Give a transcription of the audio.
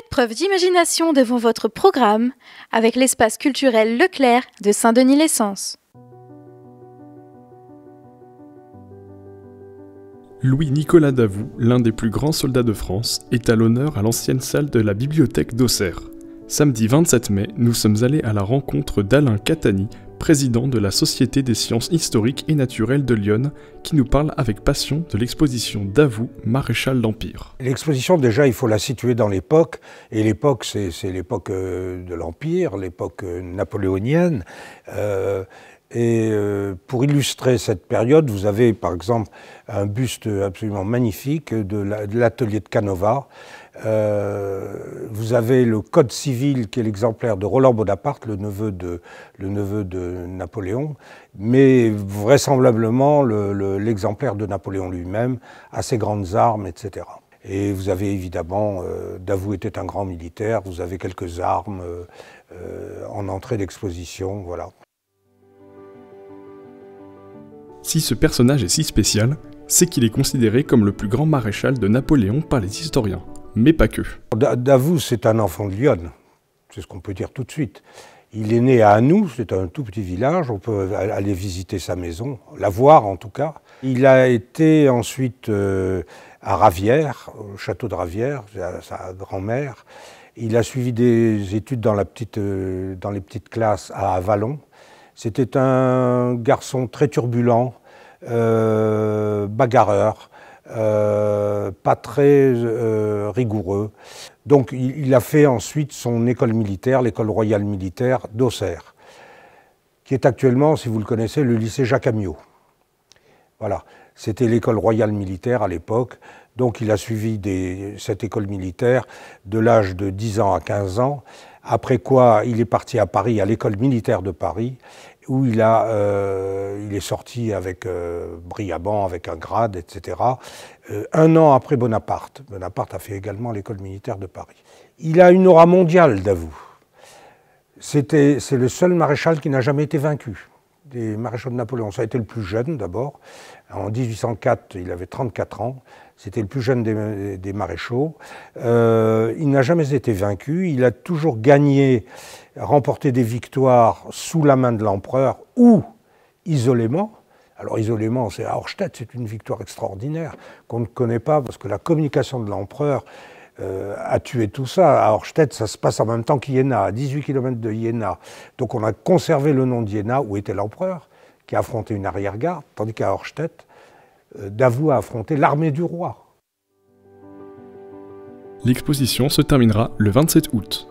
Faites preuve d'imagination devant votre programme avec l'espace culturel Leclerc de saint denis sens Louis-Nicolas Davout, l'un des plus grands soldats de France, est à l'honneur à l'ancienne salle de la bibliothèque d'Auxerre. Samedi 27 mai, nous sommes allés à la rencontre d'Alain Catani, président de la Société des sciences historiques et naturelles de Lyon, qui nous parle avec passion de l'exposition d'Avou, maréchal d'Empire. L'exposition, déjà, il faut la situer dans l'époque, et l'époque, c'est l'époque euh, de l'Empire, l'époque euh, napoléonienne. Euh, et pour illustrer cette période, vous avez par exemple un buste absolument magnifique de l'atelier de Canova, euh, vous avez le Code civil qui est l'exemplaire de Roland Bonaparte, le neveu de, le neveu de Napoléon, mais vraisemblablement l'exemplaire de Napoléon lui-même à ses grandes armes, etc. Et vous avez évidemment, euh, Davout était un grand militaire, vous avez quelques armes euh, en entrée d'exposition, voilà. Si ce personnage est si spécial, c'est qu'il est considéré comme le plus grand maréchal de Napoléon par les historiens mais pas que. Davout, c'est un enfant de Lyon, c'est ce qu'on peut dire tout de suite. Il est né à Anou, c'est un tout petit village, on peut aller visiter sa maison, la voir en tout cas. Il a été ensuite euh, à Ravière, au château de Ravière, sa grand-mère. Il a suivi des études dans, euh, les petites classes à Avalon. C'était un garçon très turbulent, euh, bagarreur, euh, pas très euh, rigoureux. Donc il, a fait ensuite son école militaire, l'école royale militaire d'Auxerre, qui est actuellement, si vous le connaissez, le lycée Jacques Amiot. Voilà, c'était l'école royale militaire à l'époque. Donc il a suivi cette école militaire de l'âge de 10 ans à 15 ans après quoi, il est parti à Paris, à l'école militaire de Paris, où il, euh, est sorti avec euh, avec un grade, etc. Euh, un an après Bonaparte. Bonaparte a fait également l'école militaire de Paris. Il a une aura mondiale, d'avoue. C'est le seul maréchal qui n'a jamais été vaincu des maréchaux de Napoléon. Ça a été le plus jeune d'abord. En 1804, il avait 34 ans. C'était le plus jeune des, maréchaux. Euh, il n'a jamais été vaincu. Il a toujours gagné, remporté des victoires sous la main de l'empereur ou isolément. Alors isolément, c'est à Horstadt, c'est une victoire extraordinaire qu'on ne connaît pas parce que la communication de l'empereur euh, a tué tout ça. À tête ça se passe en même temps qu'Iéna, à 18 km de Iéna. Donc on a conservé le nom d'Iéna, où était l'empereur, qui a affronté une arrière-garde, tandis qu'à Orsted, euh, Davout a affronté l'armée du roi. L'exposition se terminera le 27 août.